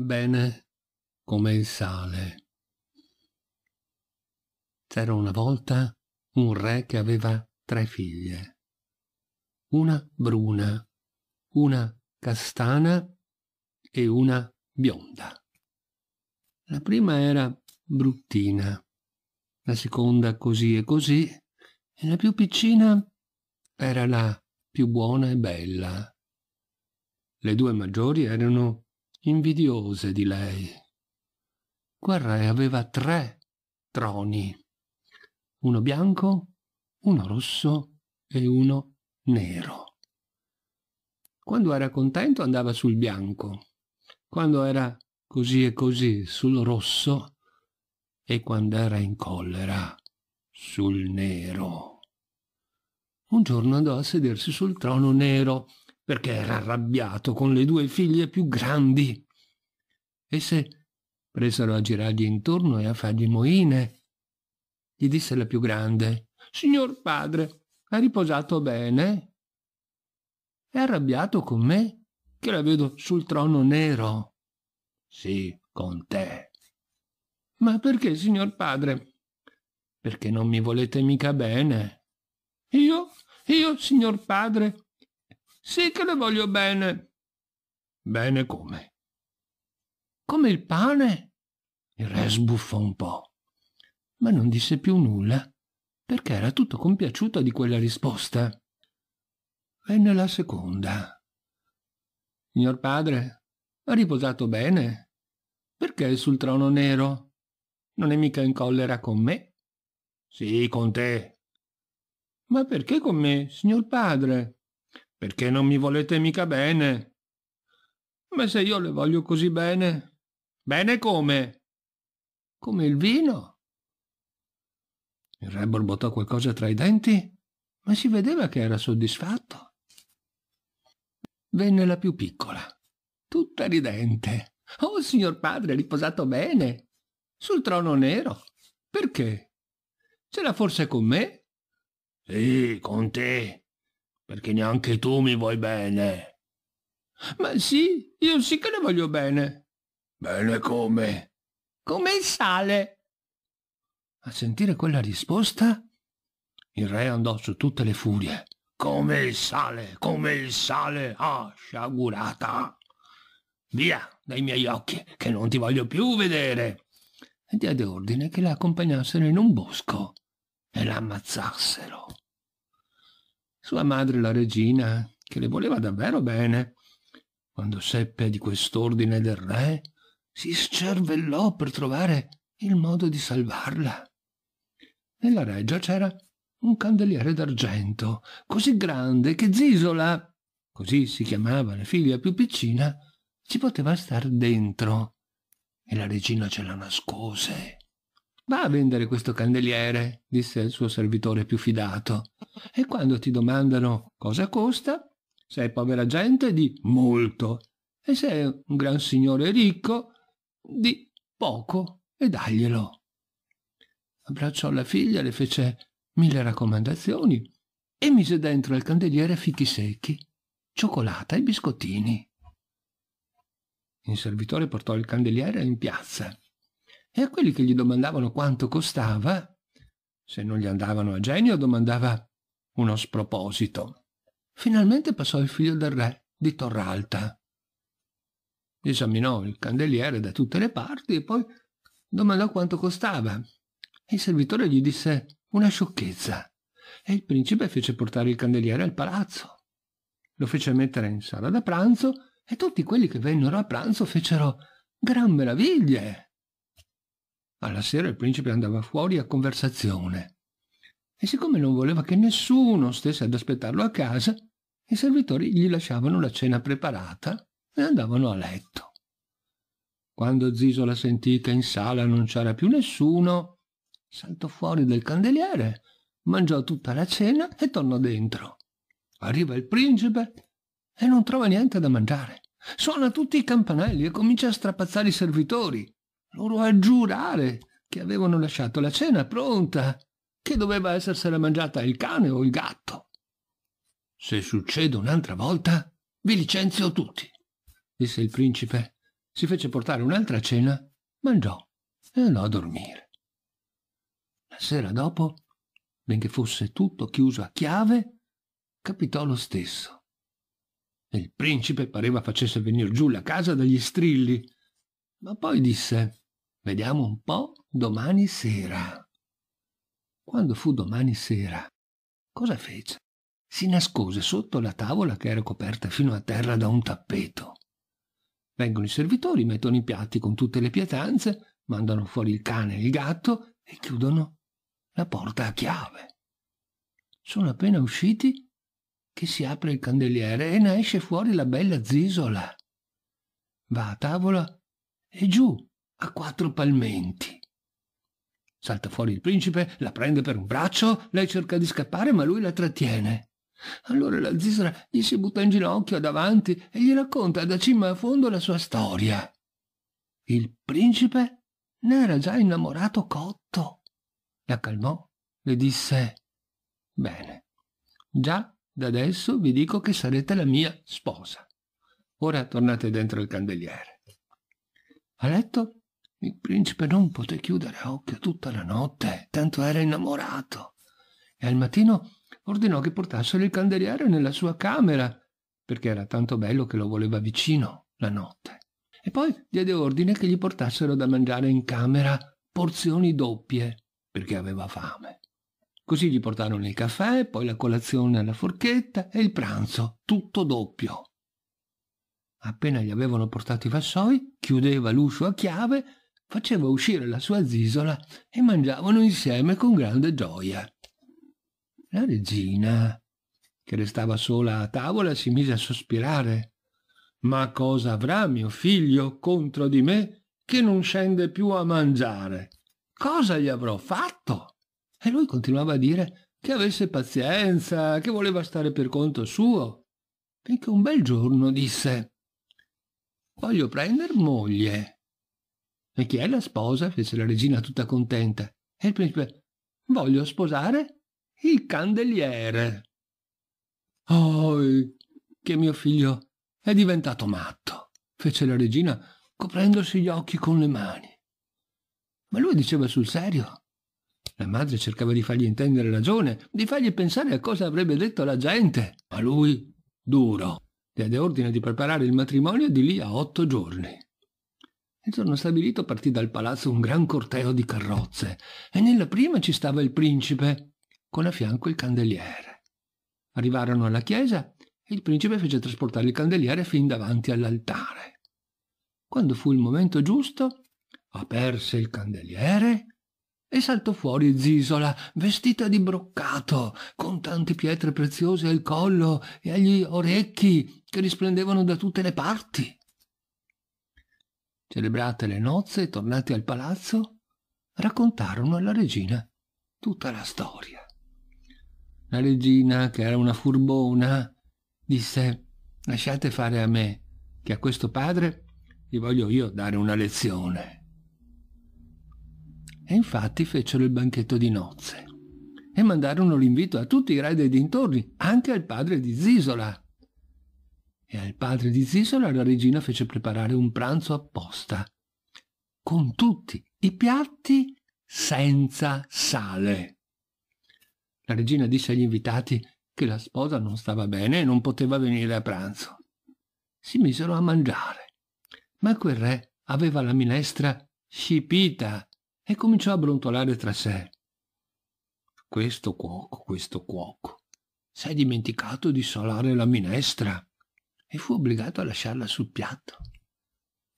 bene come il sale. C'era una volta un re che aveva tre figlie, una bruna, una castana e una bionda. La prima era bruttina, la seconda così e così, e la più piccina era la più buona e bella. Le due maggiori erano invidiose di lei. Quel re aveva tre troni, uno bianco, uno rosso e uno nero. Quando era contento andava sul bianco, quando era così e così sul rosso e quando era in collera sul nero. Un giorno andò a sedersi sul trono nero perché era arrabbiato con le due figlie più grandi. Esse presero a girargli intorno e a fargli moine. Gli disse la più grande, Signor padre, ha riposato bene? È arrabbiato con me, che la vedo sul trono nero. Sì, con te. Ma perché, signor padre? Perché non mi volete mica bene. Io, io, signor padre, sì che le voglio bene. Bene come? Come il pane? Il re sbuffò un po', ma non disse più nulla, perché era tutto compiaciuto di quella risposta. Venne la seconda. Signor padre, ha riposato bene? Perché è sul trono nero? Non è mica in collera con me? Sì, con te. Ma perché con me, signor padre? Perché non mi volete mica bene? Ma se io le voglio così bene? Bene come? Come il vino? Il re borbottò qualcosa tra i denti, ma si vedeva che era soddisfatto. Venne la più piccola, tutta ridente. Oh, signor padre, riposato bene. Sul trono nero. Perché? Ce l'ha forse con me? Sì, con te, perché neanche tu mi vuoi bene. Ma sì, io sì che le voglio bene. Bene come? Come il sale. A sentire quella risposta, il re andò su tutte le furie. Come il sale, come il sale, ah, sciagurata. Via dai miei occhi, che non ti voglio più vedere. E diede ordine che la accompagnassero in un bosco e la ammazzassero sua madre la regina, che le voleva davvero bene. Quando seppe di quest'ordine del re, si scervellò per trovare il modo di salvarla. Nella reggia c'era un candeliere d'argento, così grande che Zisola, così si chiamava la figlia più piccina, ci poteva star dentro. E la regina ce la nascose. Va a vendere questo candeliere, disse al suo servitore più fidato e quando ti domandano cosa costa, sei povera gente di molto e sei un gran signore ricco di poco e daglielo. Abbracciò la figlia, le fece mille raccomandazioni e mise dentro al candeliere fichi secchi, cioccolata e biscottini. Il servitore portò il candeliere in piazza e a quelli che gli domandavano quanto costava, se non gli andavano a genio domandava uno sproposito. Finalmente passò il figlio del re di Torralta. Esaminò il candeliere da tutte le parti e poi domandò quanto costava. Il servitore gli disse una sciocchezza e il principe fece portare il candeliere al palazzo. Lo fece mettere in sala da pranzo e tutti quelli che vennero a pranzo fecero gran meraviglie. Alla sera il principe andava fuori a conversazione e siccome non voleva che nessuno stesse ad aspettarlo a casa, i servitori gli lasciavano la cena preparata e andavano a letto. Quando Zisola sentì che in sala non c'era più nessuno, saltò fuori del candeliere, mangiò tutta la cena e tornò dentro. Arriva il principe e non trova niente da mangiare. Suona tutti i campanelli e comincia a strapazzare i servitori, loro a giurare che avevano lasciato la cena pronta che doveva essersela mangiata il cane o il gatto. Se succede un'altra volta, vi licenzio tutti, disse il principe. Si fece portare un'altra cena, mangiò e andò a dormire. La sera dopo, benché fosse tutto chiuso a chiave, capitò lo stesso. Il principe pareva facesse venire giù la casa dagli strilli, ma poi disse, vediamo un po' domani sera. Quando fu domani sera, cosa fece? Si nascose sotto la tavola che era coperta fino a terra da un tappeto. Vengono i servitori, mettono i piatti con tutte le pietanze, mandano fuori il cane e il gatto e chiudono la porta a chiave. Sono appena usciti che si apre il candeliere e ne esce fuori la bella zisola. Va a tavola e giù a quattro palmenti. Salta fuori il principe, la prende per un braccio, lei cerca di scappare ma lui la trattiene. Allora la zisra gli si butta in ginocchio davanti e gli racconta da cima a fondo la sua storia. Il principe ne era già innamorato cotto. La calmò e disse Bene, già da adesso vi dico che sarete la mia sposa. Ora tornate dentro il candeliere. A letto il principe non poté chiudere occhio tutta la notte, tanto era innamorato, e al mattino ordinò che portassero il candeliere nella sua camera, perché era tanto bello che lo voleva vicino la notte. E poi diede ordine che gli portassero da mangiare in camera porzioni doppie, perché aveva fame. Così gli portarono il caffè, poi la colazione alla forchetta e il pranzo, tutto doppio. Appena gli avevano portato i vassoi, chiudeva l'uscio a chiave faceva uscire la sua zisola e mangiavano insieme con grande gioia. La regina, che restava sola a tavola, si mise a sospirare. Ma cosa avrà mio figlio contro di me che non scende più a mangiare? Cosa gli avrò fatto? E lui continuava a dire che avesse pazienza, che voleva stare per conto suo. Finché un bel giorno disse, voglio prender moglie e chi è la sposa? fece la regina tutta contenta. E il principe, voglio sposare il candeliere. Oh, che mio figlio è diventato matto, fece la regina, coprendosi gli occhi con le mani. Ma lui diceva sul serio. La madre cercava di fargli intendere ragione, di fargli pensare a cosa avrebbe detto la gente. Ma lui, duro, diede ordine di preparare il matrimonio di lì a otto giorni. Il giorno stabilito partì dal palazzo un gran corteo di carrozze e nella prima ci stava il principe, con a fianco il candeliere. Arrivarono alla chiesa e il principe fece trasportare il candeliere fin davanti all'altare. Quando fu il momento giusto, aperse il candeliere e saltò fuori Zisola, vestita di broccato, con tante pietre preziose al collo e agli orecchi che risplendevano da tutte le parti. Celebrate le nozze e tornati al palazzo, raccontarono alla regina tutta la storia. La regina, che era una furbona, disse «Lasciate fare a me, che a questo padre gli voglio io dare una lezione». E infatti fecero il banchetto di nozze e mandarono l'invito a tutti i re dei dintorni, anche al padre di Zisola, e al padre di Zisola la regina fece preparare un pranzo apposta, con tutti i piatti senza sale. La regina disse agli invitati che la sposa non stava bene e non poteva venire a pranzo. Si misero a mangiare, ma quel re aveva la minestra scipita e cominciò a brontolare tra sé. Questo cuoco, questo cuoco, s'è dimenticato di salare la minestra e fu obbligato a lasciarla sul piatto.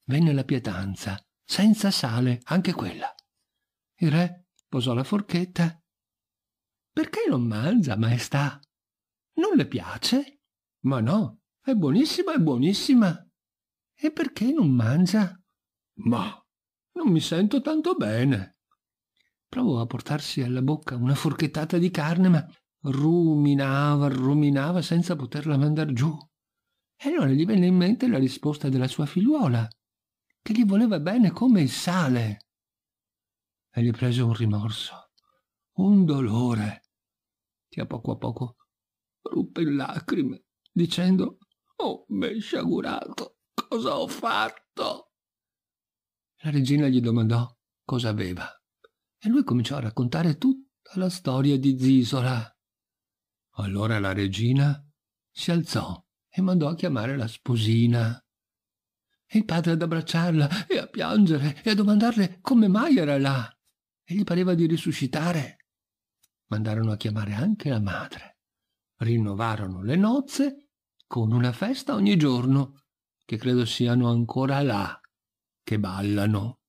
Venne la pietanza, senza sale, anche quella. Il re posò la forchetta. Perché non mangia, maestà? Non le piace? Ma no, è buonissima, è buonissima. E perché non mangia? Ma non mi sento tanto bene. Provò a portarsi alla bocca una forchettata di carne, ma ruminava, ruminava senza poterla mandar giù. E allora gli venne in mente la risposta della sua figliuola, che gli voleva bene come il sale. E gli prese un rimorso, un dolore, che a poco a poco ruppe in lacrime, dicendo «Oh, me sciagurato, cosa ho fatto?» La regina gli domandò cosa aveva e lui cominciò a raccontare tutta la storia di Zisola. Allora la regina si alzò e mandò a chiamare la sposina. E il padre ad abbracciarla e a piangere e a domandarle come mai era là. E gli pareva di risuscitare. Mandarono a chiamare anche la madre. Rinnovarono le nozze con una festa ogni giorno, che credo siano ancora là, che ballano.